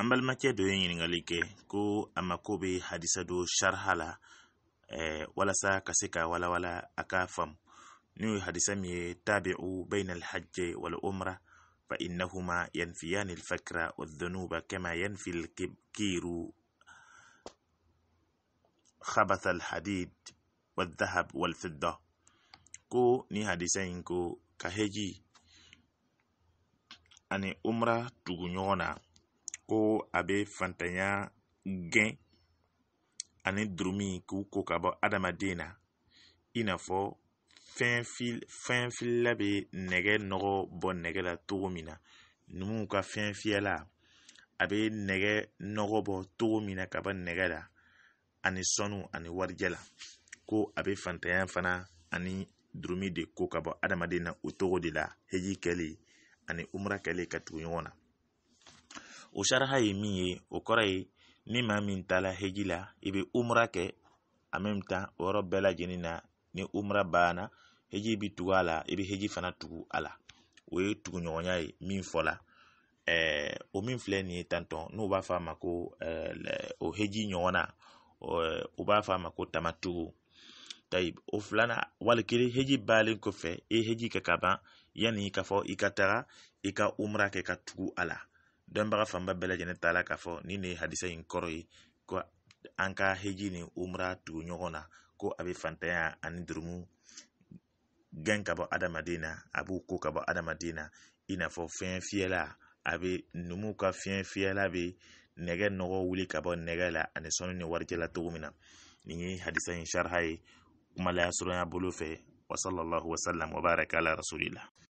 an balimakɛ dɔ ye ɲiningali kɛ ko a mako bɛ hadisa do sharha la eh, walasa ka se ka walawala a k'a faamu n'o ye hadisa min ye tabi'u bayna alhajj wal umra fa innahuma yanfiyani alfakra wadhunuba kama yanfi alkiru khabath alhadid والذهب والفضة ko ni hadisa in ko ka heji ani umra tugu ɲɔgɔn na ko a bɛ fantanya gɛn ani durumi k'u ko ka bɔ adamaden na i n'a fɔ fɛn filila bɛ nɛgɛ nɔgɔ bɔ nɛgɛ la cogo min na numu ka fɛn fiyɛla a bɛ nɛgɛ nɔgɔ bɔ cogo min na ka bɔ nɛgɛ la ani sɔnu ani warijɛ la ko a bɛ fantanya fana ani durumi de ko ka bɔ adamaden na o cogo de la heji kɛlen ani umara kɛlen ka tugu ɲɔgɔn na o sharaha ye min ye o kɔrɔ ye ni ma min tala heji la i e bɛ umra kɛ a mɛmi tan o yɔrɔ bɛɛ lajɛlen na ni umra banna heji e bi tugu a la i e bɛ heji fana tugu a la o ye tuguɲɔgɔnya ye min fɔla eh, o min filɛ nin ye tantɔn n'u b'a fɔ a ma ko ɛɛ o heji ɲɔgɔn o b'a fɔ a ma ko tamatugu eh, tayi o filanan wali kelen heji baalen kɔfɛ i ye heji kɛ ka ban yanni i ka fɔ i ka taga i ka umra kɛ ka tugu a la dɔnbaga fanba bɛɛ lajɛlen ta la k'a fɔ ni ne ye hadisa in kɔrɔ ye ko an ka heji ni umra tugu ɲɔgɔn na ko a bɛ fantanya ani durumu gɛn ka bɔ adamaden na a b'u ko ka bɔ adamaden na i n'a fɔ fɛn fiyɛla a bɛ numu ka fiɲɛ fiyɛla bɛ nɛgɛ nɔgɔ wuli ka bɔ nɛgɛ la ani sɔnni ni warijɛ la cogo min na ni ye hadisa in sharha ye kuma la surunya bolo fɛ wa sallallahu wa sallam wa baraka ala rasulillah